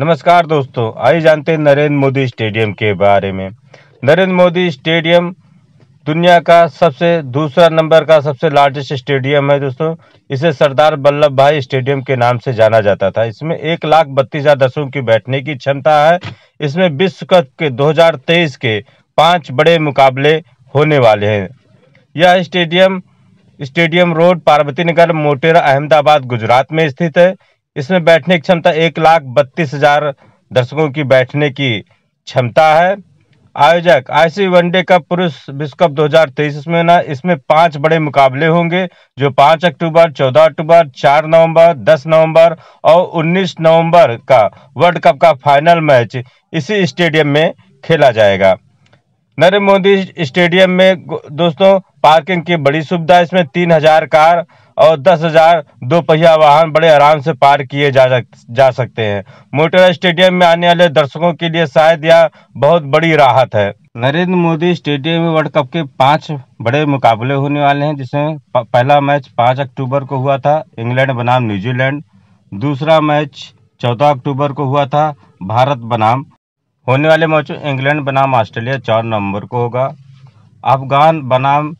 नमस्कार दोस्तों आइए जानते हैं नरेंद्र मोदी स्टेडियम के बारे में नरेंद्र मोदी स्टेडियम दुनिया का सबसे दूसरा नंबर का सबसे लार्जेस्ट स्टेडियम है दोस्तों इसे सरदार वल्लभ भाई स्टेडियम के नाम से जाना जाता था इसमें एक लाख बत्तीस हजार दर्शकों की बैठने की क्षमता है इसमें विश्व कप के 2023 के पांच बड़े मुकाबले होने वाले हैं यह stadium stadium road Parvati Nagar Motera Ahmedabad Gujarat में स्थित है इसमें बैठने की क्षमता एक लाख बत्तीस हजार दर्शकों की बैठने की क्षमता है आयोजक आईसी वनडे कप पुरुष विश्व कप 2023 में ना इसमें पांच बड़े मुकाबले होंगे जो 5 अक्टूबर 14 अक्टूबर 4 नवंबर 10 नवंबर और 19 नवंबर का वर्ल्ड कप का फाइनल मैच इसी स्टेडियम में खेला जाएगा नरेंद्र मोदी स्टेडियम में दोस्तों पार्किंग की बड़ी सुविधा इसमें तीन हजार कार और दस हजार दो पहिया वाहन बड़े आराम से पार किए जा जा सकते हैं मोटेरा स्टेडियम में आने वाले दर्शकों के लिए शायद यह बहुत बड़ी राहत है नरेंद्र मोदी स्टेडियम में वर्ल्ड कप के पांच बड़े मुकाबले होने वाले हैं जिसमें पहला मैच पाँच अक्टूबर को हुआ था इंग्लैंड बनाम न्यूजीलैंड दूसरा मैच चौदह अक्टूबर को हुआ था भारत बनाम होने वाले मैच इंग्लैंड बनाम ऑस्ट्रेलिया चार नवंबर को होगा अफगान बनाम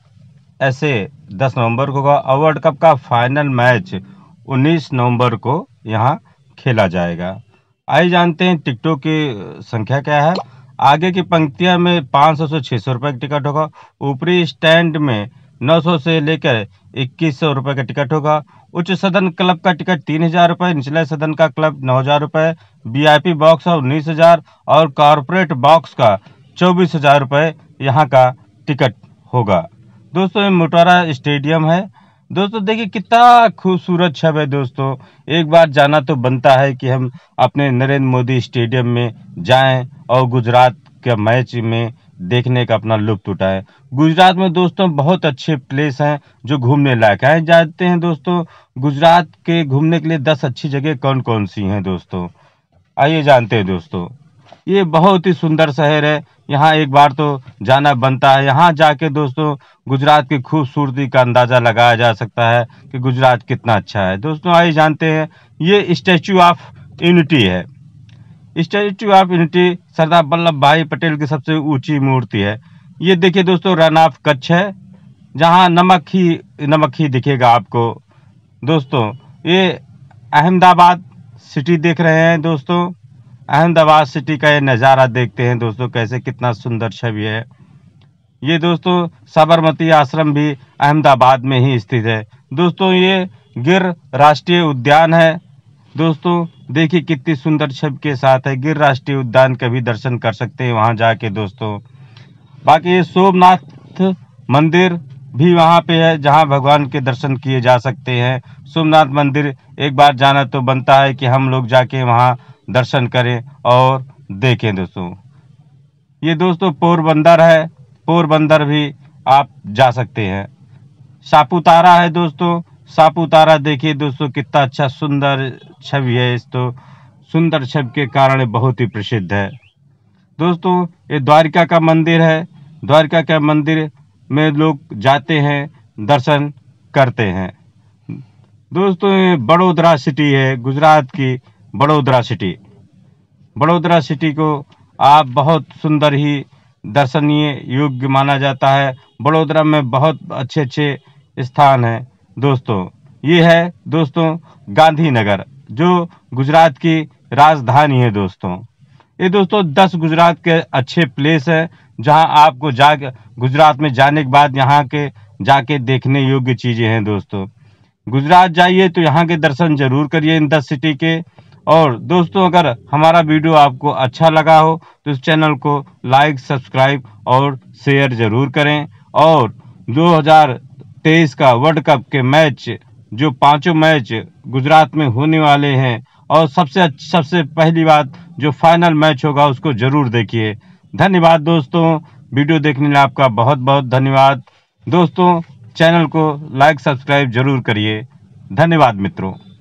ऐसे 10 नवंबर को होगा और वर्ल्ड कप का फाइनल मैच 19 नवंबर को यहाँ खेला जाएगा आइए जानते हैं टिकटों की संख्या क्या है आगे की पंक्तियाँ में 500 से 600 रुपए का टिकट होगा ऊपरी स्टैंड में 900 से लेकर इक्कीस सौ रुपये का टिकट होगा उच्च सदन क्लब का टिकट तीन हज़ार रुपये निचले सदन का क्लब नौ हज़ार रुपये वी बॉक्स का उन्नीस हज़ार और कॉरपोरेट बॉक्स का चौबीस हज़ार रुपये यहाँ का टिकट होगा दोस्तों ये मोटारा स्टेडियम है दोस्तों देखिए कितना खूबसूरत छब है दोस्तों एक बार जाना तो बनता है कि हम अपने नरेंद्र मोदी स्टेडियम में जाएं और गुजरात के मैच में देखने का अपना लुप्त उठाएं गुजरात में दोस्तों बहुत अच्छे प्लेस हैं जो घूमने लायक हैं जाते हैं दोस्तों गुजरात के घूमने के लिए दस अच्छी जगह कौन कौन सी हैं दोस्तों आइए जानते हैं दोस्तों ये बहुत ही सुंदर शहर है यहाँ एक बार तो जाना बनता है यहाँ जाके दोस्तों गुजरात की खूबसूरती का अंदाज़ा लगाया जा सकता है कि गुजरात कितना अच्छा है दोस्तों आइए जानते हैं ये स्टैचू ऑफ यूनिटी है स्टैचू ऑफ यूनिटी सरदार वल्लभ भाई पटेल की सबसे ऊंची मूर्ति है ये देखिए दोस्तों रन ऑफ कच्छ है जहाँ नमक ही नमक ही दिखेगा आपको दोस्तों ये अहमदाबाद सिटी देख रहे हैं दोस्तों अहमदाबाद सिटी का ये नज़ारा देखते हैं दोस्तों कैसे कितना सुंदर छवि है ये दोस्तों साबरमती आश्रम भी अहमदाबाद में ही स्थित है दोस्तों ये गिर राष्ट्रीय उद्यान है दोस्तों देखिए कितनी सुंदर छवि के साथ है गिर राष्ट्रीय उद्यान का भी दर्शन कर सकते हैं वहाँ जाके दोस्तों बाकी ये सोमनाथ मंदिर भी वहाँ पे है जहाँ भगवान के दर्शन किए जा सकते हैं सोमनाथ मंदिर एक बार जाना तो बनता है कि हम लोग जाके वहाँ दर्शन करें और देखें दोस्तों ये दोस्तों पोरबंदर है पोरबंदर भी आप जा सकते हैं सापूतारा है दोस्तों सापूतारा देखिए दोस्तों कितना अच्छा सुंदर छवि है इस तो सुंदर छवि के कारण बहुत ही प्रसिद्ध है दोस्तों ये द्वारिका का मंदिर है द्वारिका का मंदिर में लोग जाते हैं दर्शन करते हैं दोस्तों ये बड़ोदरा सिटी है गुजरात की बड़ोदरा सिटी बड़ोदरा सिटी को आप बहुत सुंदर ही दर्शनीय योग्य माना जाता है बड़ोदरा में बहुत अच्छे अच्छे स्थान हैं दोस्तों ये है दोस्तों गांधीनगर जो गुजरात की राजधानी है दोस्तों ये दोस्तों दस गुजरात के अच्छे प्लेस हैं जहां आपको जा गुजरात में जाने के बाद यहां के जाके देखने योग्य चीज़ें हैं दोस्तों गुजरात जाइए तो यहाँ के दर्शन जरूर करिए इन दस सिटी के और दोस्तों अगर हमारा वीडियो आपको अच्छा लगा हो तो इस चैनल को लाइक सब्सक्राइब और शेयर ज़रूर करें और 2023 का वर्ल्ड कप के मैच जो पांचों मैच गुजरात में होने वाले हैं और सबसे सबसे पहली बात जो फाइनल मैच होगा उसको ज़रूर देखिए धन्यवाद दोस्तों वीडियो देखने लिए आपका बहुत बहुत धन्यवाद दोस्तों चैनल को लाइक सब्सक्राइब जरूर करिए धन्यवाद मित्रों